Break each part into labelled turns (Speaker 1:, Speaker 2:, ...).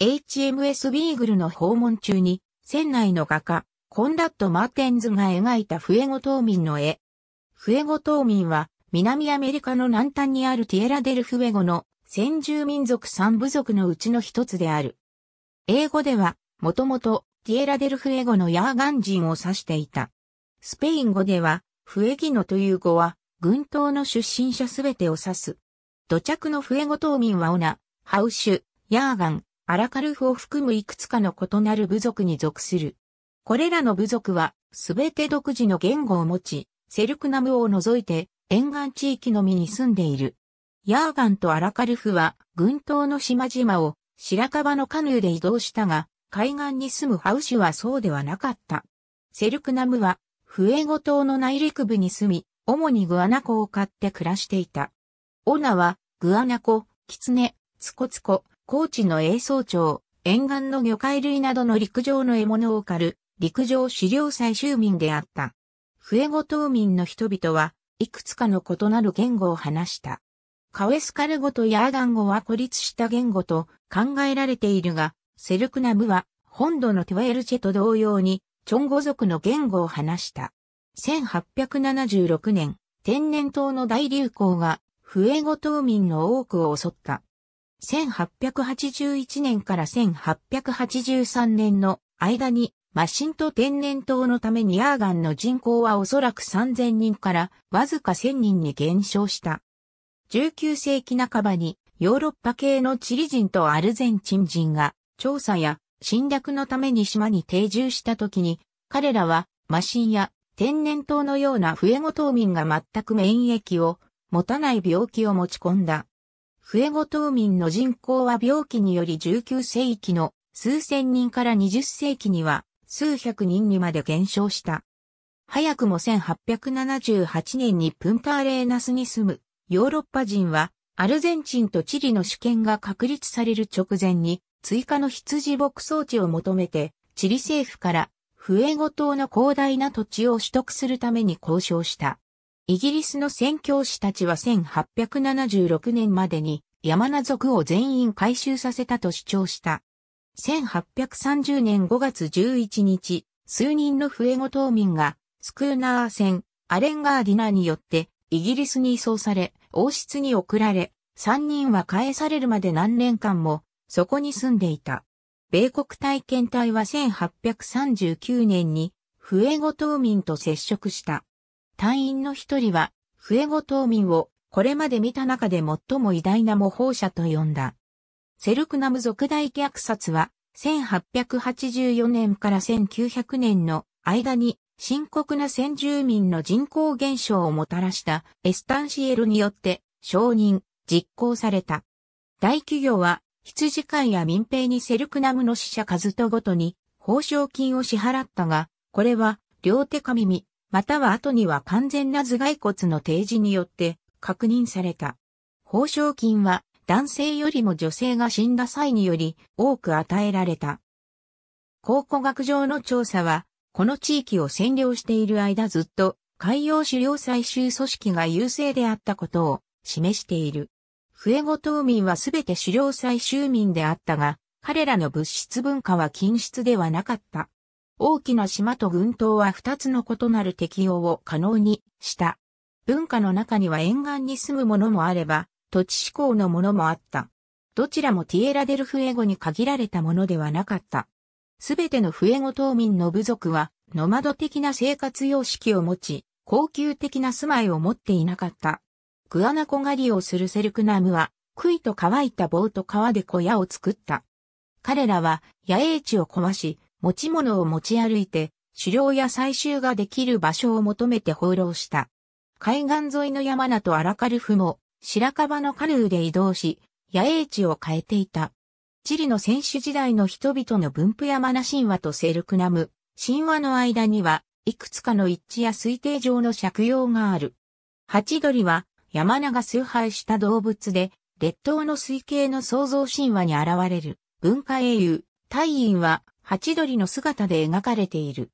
Speaker 1: HMS ビーグルの訪問中に、船内の画家、コンラッド・マーテンズが描いたフエゴ島民の絵。フエゴ島民は、南アメリカの南端にあるティエラ・デル・フエゴの先住民族三部族のうちの一つである。英語では、もともとティエラ・デル・フエゴのヤーガン人を指していた。スペイン語では、フエギノという語は、軍島の出身者すべてを指す。土着のフエゴ島民はオナ、ハウシュ、ヤーガン、アラカルフを含むいくつかの異なる部族に属する。これらの部族は、すべて独自の言語を持ち、セルクナムを除いて、沿岸地域のみに住んでいる。ヤーガンとアラカルフは、群島の島々を、白樺のカヌーで移動したが、海岸に住むハウシュはそうではなかった。セルクナムは、フエゴ島の内陸部に住み、主にグアナコを飼って暮らしていた。オナは、グアナコ、キツネ、ツコツコ、高知の栄総町、沿岸の魚介類などの陸上の獲物を狩る、陸上狩猟採集民であった。笛子島民の人々は、いくつかの異なる言語を話した。カウェスカル語とヤーガン語は孤立した言語と考えられているが、セルクナムは本土のテワエルチェと同様に、チョン語族の言語を話した。1876年、天然痘の大流行が、フエゴ島民の多くを襲った。1881年から1883年の間に、マシンと天然痘のためにアーガンの人口はおそらく3000人からわずか1000人に減少した。19世紀半ばにヨーロッパ系のチリ人とアルゼンチン人が調査や侵略のために島に定住した時に彼らはマシンや天然痘のような笛エ島民が全く免疫を持たない病気を持ち込んだ。フエゴ島民の人口は病気により19世紀の数千人から20世紀には数百人にまで減少した。早くも1878年にプンターレーナスに住むヨーロッパ人はアルゼンチンとチリの主権が確立される直前に追加の羊牧草地を求めてチリ政府からフエゴ島の広大な土地を取得するために交渉した。イギリスの宣教師たちは1876年までに山名族を全員回収させたと主張した。1830年5月11日、数人のフエゴ島民がスクーナー船アレンガーディナーによってイギリスに移送され、王室に送られ、3人は返されるまで何年間もそこに住んでいた。米国体験隊は1839年にフエゴ島民と接触した。隊員の一人は、笛子島民をこれまで見た中で最も偉大な模倣者と呼んだ。セルクナム族大虐殺は、1884年から1900年の間に深刻な先住民の人口減少をもたらしたエスタンシエルによって承認、実行された。大企業は羊飼いや民兵にセルクナムの死者数とごとに報奨金を支払ったが、これは両手か耳、または後には完全な頭蓋骨の提示によって確認された。報奨金は男性よりも女性が死んだ際により多く与えられた。考古学上の調査は、この地域を占領している間ずっと海洋狩猟採集組織が優勢であったことを示している。笛エ島民はすべて狩猟採集民であったが、彼らの物質文化は均質ではなかった。大きな島と群島は二つの異なる適用を可能にした。文化の中には沿岸に住む者もあれば、土地志向の者もあった。どちらもティエラデルフエゴに限られたものではなかった。すべてのフエゴ島民の部族は、ノマド的な生活様式を持ち、高級的な住まいを持っていなかった。グアナコ狩りをするセルクナムは、杭と乾いた棒と皮で小屋を作った。彼らは野営地を壊し、持ち物を持ち歩いて、狩猟や採集ができる場所を求めて放浪した。海岸沿いの山名と荒カルフも、白樺のカルーで移動し、野営地を変えていた。チリの選手時代の人々の分布山名神話とセルクナム、神話の間には、いくつかの一致や推定上の借用がある。ハチドリは、山名が崇拝した動物で、列島の水系の創造神話に現れる、文化英雄、大院は、ハチドリの姿で描かれている。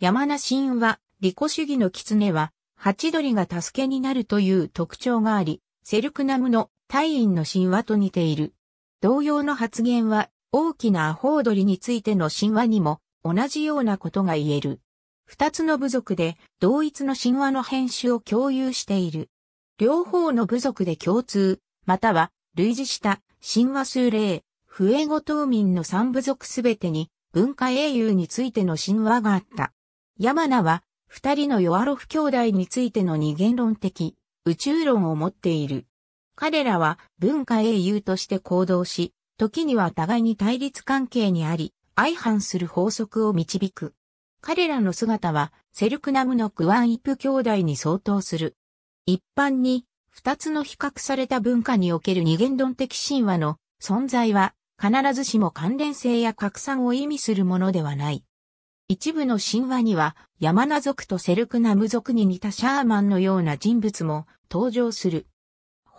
Speaker 1: 山名神話、利己主義の狐は、ハチドリが助けになるという特徴があり、セルクナムの大院の神話と似ている。同様の発言は、大きなアホウドリについての神話にも同じようなことが言える。二つの部族で同一の神話の編集を共有している。両方の部族で共通、または類似した神話数例、笛エゴ民の三部族すべてに文化英雄についての神話があった。山名は、二人のヨアロフ兄弟についての二元論的、宇宙論を持っている。彼らは文化英雄として行動し、時には互いに対立関係にあり、相反する法則を導く。彼らの姿は、セルクナムのグワンイプ兄弟に相当する。一般に、二つの比較された文化における二元論的神話の存在は必ずしも関連性や拡散を意味するものではない。一部の神話には、山名族とセルクナム族に似たシャーマンのような人物も登場する。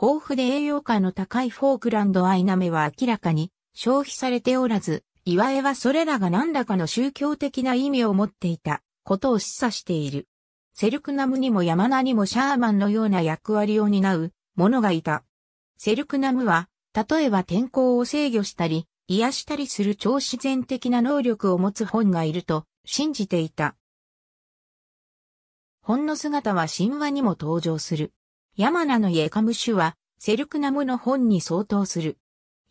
Speaker 1: 豊富で栄養価の高いフォークランドアイナメは明らかに消費されておらず、岩絵はそれらが何らかの宗教的な意味を持っていたことを示唆している。セルクナムにも山名にもシャーマンのような役割を担う者がいた。セルクナムは例えば天候を制御したり、癒したりする超自然的な能力を持つ本がいると信じていた。本の姿は神話にも登場する。山名の家カム種はセルクナムの本に相当する。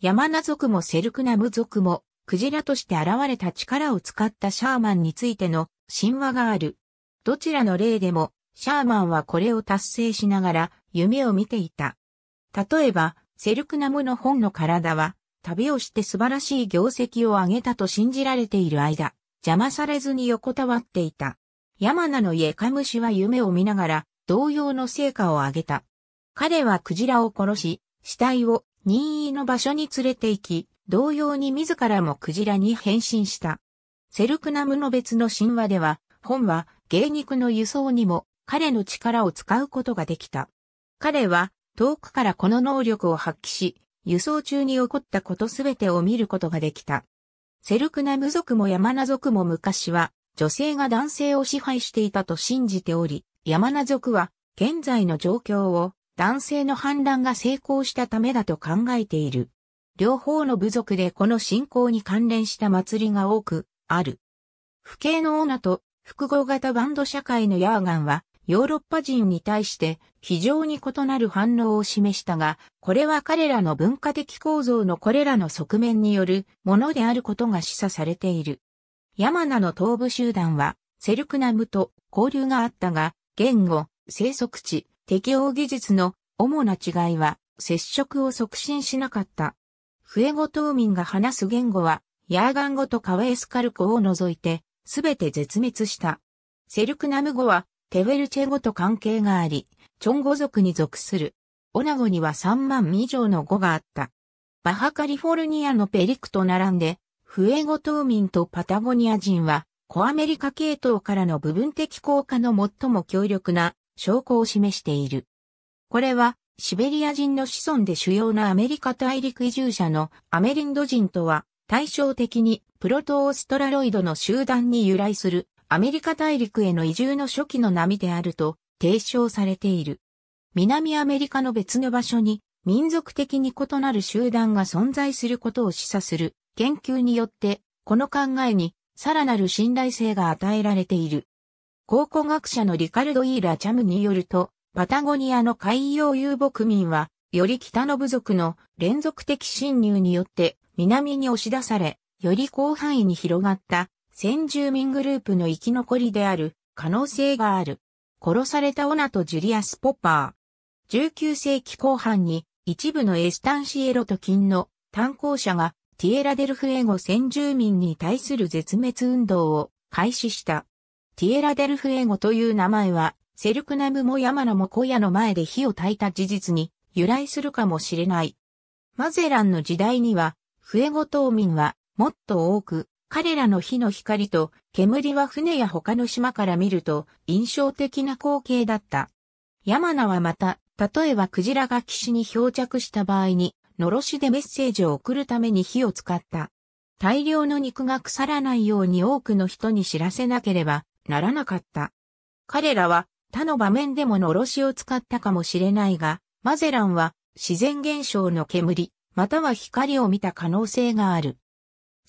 Speaker 1: 山名族もセルクナム族もクジラとして現れた力を使ったシャーマンについての神話がある。どちらの例でもシャーマンはこれを達成しながら夢を見ていた。例えば、セルクナムの本の体は、旅をして素晴らしい業績を上げたと信じられている間、邪魔されずに横たわっていた。山名の家カムシは夢を見ながら、同様の成果を上げた。彼はクジラを殺し、死体を任意の場所に連れて行き、同様に自らもクジラに変身した。セルクナムの別の神話では、本は芸肉の輸送にも彼の力を使うことができた。彼は遠くからこの能力を発揮し、輸送中に起こったことすべてを見ることができた。セルクナム族も山名族も昔は、女性が男性を支配していたと信じており、山名族は、現在の状況を、男性の反乱が成功したためだと考えている。両方の部族でこの信仰に関連した祭りが多く、ある。不敬のオーナと複合型バンド社会のヤーガンは、ヨーロッパ人に対して非常に異なる反応を示したが、これは彼らの文化的構造のこれらの側面によるものであることが示唆されている。ヤマナの東部集団は、セルクナムと交流があったが、言語、生息地、適応技術の主な違いは、接触を促進しなかった。フエゴ島民が話す言語は、ヤーガン語とカワエスカルコを除いて、すべて絶滅した。セルクナム語はテフェルチェ語と関係があり、チョン語族に属する。オナゴには3万以上の語があった。バハカリフォルニアのペリクと並んで、フエゴ島民とパタゴニア人は、コアメリカ系統からの部分的効果の最も強力な証拠を示している。これは、シベリア人の子孫で主要なアメリカ大陸移住者のアメリンド人とは対照的にプロトオーストラロイドの集団に由来するアメリカ大陸への移住の初期の波であると提唱されている。南アメリカの別の場所に民族的に異なる集団が存在することを示唆する研究によって、この考えにさらなる信頼性が与えられている。考古学者のリカルド・イーラ・チャムによると、パタゴニアの海洋遊牧民は、より北の部族の連続的侵入によって南に押し出され、より広範囲に広がった先住民グループの生き残りである可能性がある。殺されたオナとジュリアス・ポッパー。19世紀後半に一部のエスタンシエロと金の炭鉱者がティエラデルフエゴ先住民に対する絶滅運動を開始した。ティエラデルフエゴという名前はセルクナムも山名も小屋の前で火を焚いた事実に由来するかもしれない。マゼランの時代には、フエゴ島民はもっと多く彼らの火の光と煙は船や他の島から見ると印象的な光景だった。山名はまた、例えばクジラが岸に漂着した場合に、のろしでメッセージを送るために火を使った。大量の肉が腐らないように多くの人に知らせなければならなかった。彼らは他の場面でものろしを使ったかもしれないが、マゼランは自然現象の煙、または光を見た可能性がある。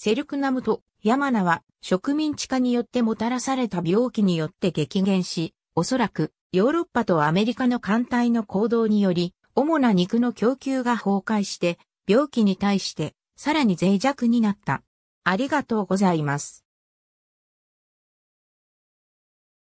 Speaker 1: セルクナムとヤマナは植民地化によってもたらされた病気によって激減し、おそらくヨーロッパとアメリカの艦隊の行動により、主な肉の供給が崩壊して、病気に対してさらに脆弱になった。ありがとうございます。